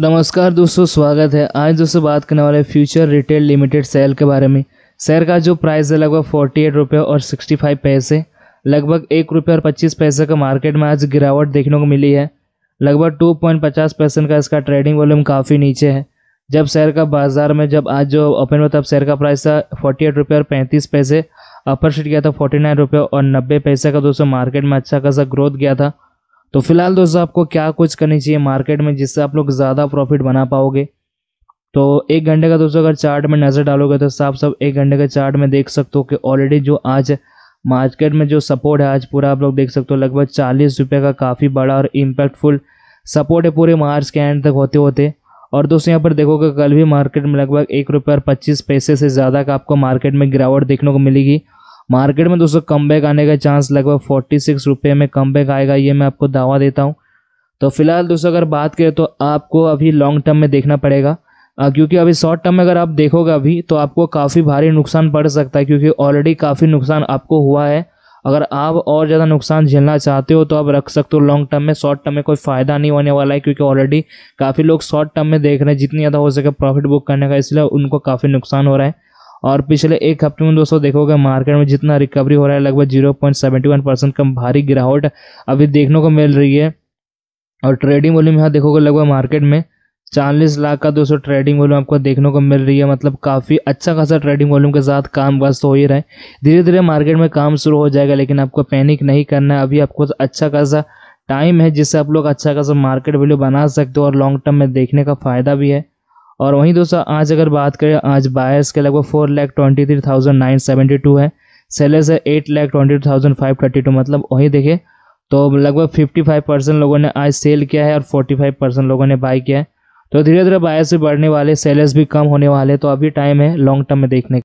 नमस्कार दोस्तों स्वागत है आज दोस्तों बात करने वाले फ्यूचर रिटेल लिमिटेड सेल के बारे में शेयर का जो प्राइस है लगभग फोर्टी एट रुपये और सिक्सटी फाइव पैसे लगभग एक रुपये और पच्चीस पैसे का मार्केट में आज गिरावट देखने को मिली है लगभग टू पॉइंट पचास परसेंट का इसका ट्रेडिंग वॉल्यूम काफ़ी नीचे है जब शेयर का बाजार में जब आज जो ओपन हुआ तब शेयर का प्राइस था फोर्टी एट रुपये और पैंतीस पैसे अपर सीट गया था फोर्टी नाइन रुपये और नब्बे पैसे का दोस्तों मार्केट में अच्छा खासा ग्रोथ गया था तो फिलहाल दोस्तों आपको क्या कुछ करनी चाहिए मार्केट में जिससे आप लोग ज़्यादा प्रॉफिट बना पाओगे तो एक घंटे का दोस्तों अगर चार्ट में नज़र डालोगे तो साफ साफ एक घंटे के चार्ट में देख सकते हो कि ऑलरेडी जो आज मार्केट में जो सपोर्ट है आज पूरा आप लोग देख सकते हो लगभग चालीस रुपये का काफ़ी बड़ा और इम्पैक्टफुल सपोर्ट है पूरे मार्च के एंड तक होते होते और दोस्तों यहाँ पर देखोगे कल भी मार्केट में लगभग एक रुपये और पच्चीस पैसे से ज़्यादा का आपको मार्केट में गिरावट देखने को मिलेगी मार्केट में दोस्तों कम बैक आने का चांस लगभग फोर्टी सिक्स रुपये में कम बैक आएगा ये मैं आपको दावा देता हूँ तो फिलहाल दोस्तों अगर बात करें तो आपको अभी लॉन्ग टर्म में देखना पड़ेगा क्योंकि अभी शॉर्ट टर्म में अगर आप देखोगे अभी तो आपको काफ़ी भारी नुकसान पड़ सकता है क्योंकि ऑलरेडी काफ़ी नुकसान आपको हुआ है अगर आप और ज़्यादा नुकसान झेलना चाहते हो तो आप रख सकते हो लॉन्ग टर्म में शॉर्ट टर्म में कोई फ़ायदा नहीं होने वाला है क्योंकि ऑलरेडी काफ़ी लोग शॉर्ट टर्म में देख रहे हैं जितनी ज़्यादा हो सके प्रॉफिट बुक करने का इसलिए उनको काफ़ी नुकसान हो रहा है और पिछले एक हफ्ते में दोस्तों देखोगे मार्केट में जितना रिकवरी हो रहा है लगभग zero point seventy one percent कम भारी गिरावट अभी देखने को मिल रही है और ट्रेडिंग वॉल्यूम यहाँ देखोगे लगभग मार्केट में चालीस लाख का दोस्तों ट्रेडिंग वॉल्यूम आपको देखने को मिल रही है मतलब काफ़ी अच्छा खासा ट्रेडिंग वॉल्यूम के साथ काम बस हो ही रहा है धीरे धीरे मार्केट में काम शुरू हो जाएगा लेकिन आपको पैनिक नहीं करना है अभी आपको अच्छा खासा टाइम है जिससे आप लोग अच्छा खासा मार्केट वैल्यू बना सकते हो और लॉन्ग टर्म में देखने का फ़ायदा भी है और वहीं दोस्तों आज अगर बात करें आज बायर्स के लगभग four lakh twenty three thousand nine seventy two है सेलर्स है eight lakh twenty two thousand five thirty two मतलब वहीं देखे तो लगभग फिफ्टी फाइव परसेंट लोगों ने आज सेल किया है और फोर्टी फाइव परसेंट लोगों ने बाय किया है तो धीरे धीरे बायर्स भी बढ़ने वाले सेलर्स भी कम होने वाले तो अभी टाइम है लॉन्ग टर्म में देखने